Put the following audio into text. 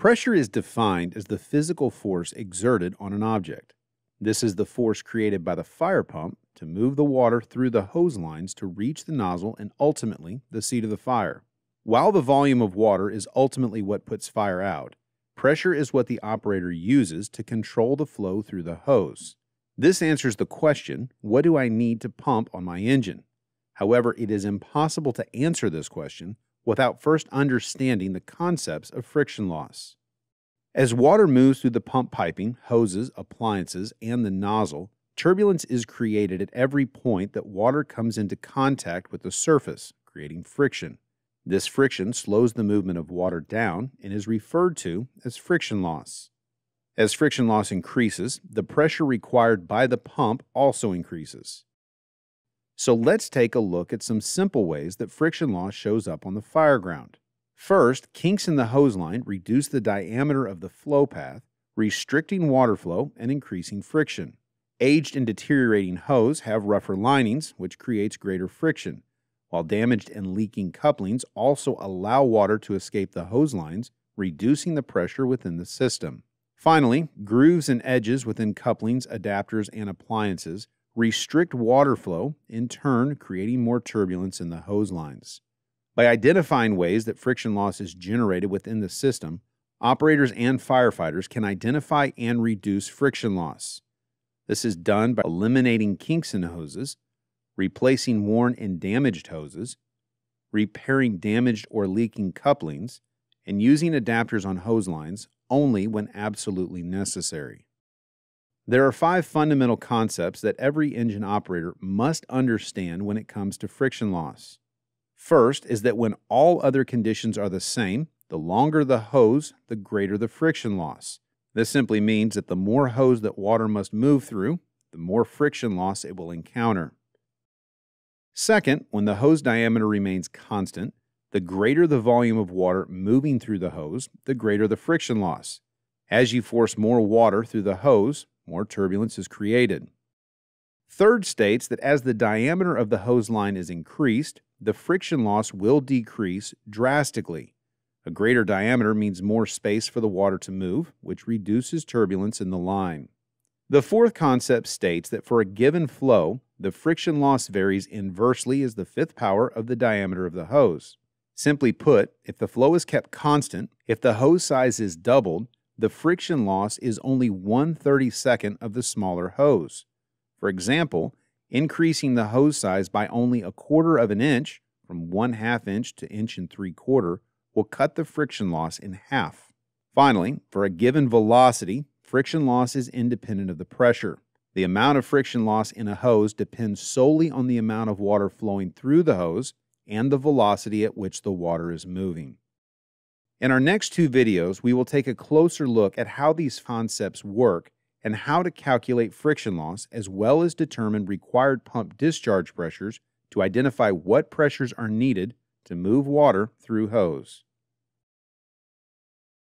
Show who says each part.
Speaker 1: Pressure is defined as the physical force exerted on an object. This is the force created by the fire pump to move the water through the hose lines to reach the nozzle and ultimately the seat of the fire. While the volume of water is ultimately what puts fire out, pressure is what the operator uses to control the flow through the hose. This answers the question, what do I need to pump on my engine? However, it is impossible to answer this question without first understanding the concepts of friction loss. As water moves through the pump piping, hoses, appliances, and the nozzle, turbulence is created at every point that water comes into contact with the surface, creating friction. This friction slows the movement of water down and is referred to as friction loss. As friction loss increases, the pressure required by the pump also increases. So let's take a look at some simple ways that friction loss shows up on the fireground. First, kinks in the hose line reduce the diameter of the flow path, restricting water flow and increasing friction. Aged and deteriorating hose have rougher linings, which creates greater friction, while damaged and leaking couplings also allow water to escape the hose lines, reducing the pressure within the system. Finally, grooves and edges within couplings, adapters, and appliances restrict water flow, in turn, creating more turbulence in the hose lines. By identifying ways that friction loss is generated within the system, operators and firefighters can identify and reduce friction loss. This is done by eliminating kinks in hoses, replacing worn and damaged hoses, repairing damaged or leaking couplings, and using adapters on hose lines only when absolutely necessary. There are five fundamental concepts that every engine operator must understand when it comes to friction loss. First is that when all other conditions are the same, the longer the hose, the greater the friction loss. This simply means that the more hose that water must move through, the more friction loss it will encounter. Second, when the hose diameter remains constant, the greater the volume of water moving through the hose, the greater the friction loss. As you force more water through the hose, more turbulence is created. Third states that as the diameter of the hose line is increased, the friction loss will decrease drastically. A greater diameter means more space for the water to move, which reduces turbulence in the line. The fourth concept states that for a given flow, the friction loss varies inversely as the fifth power of the diameter of the hose. Simply put, if the flow is kept constant, if the hose size is doubled, the friction loss is only one thirty-second of the smaller hose. For example, increasing the hose size by only a quarter of an inch, from 1 half inch to inch and 3 quarter, will cut the friction loss in half. Finally, for a given velocity, friction loss is independent of the pressure. The amount of friction loss in a hose depends solely on the amount of water flowing through the hose and the velocity at which the water is moving. In our next two videos, we will take a closer look at how these concepts work and how to calculate friction loss as well as determine required pump discharge pressures to identify what pressures are needed to move water through hose.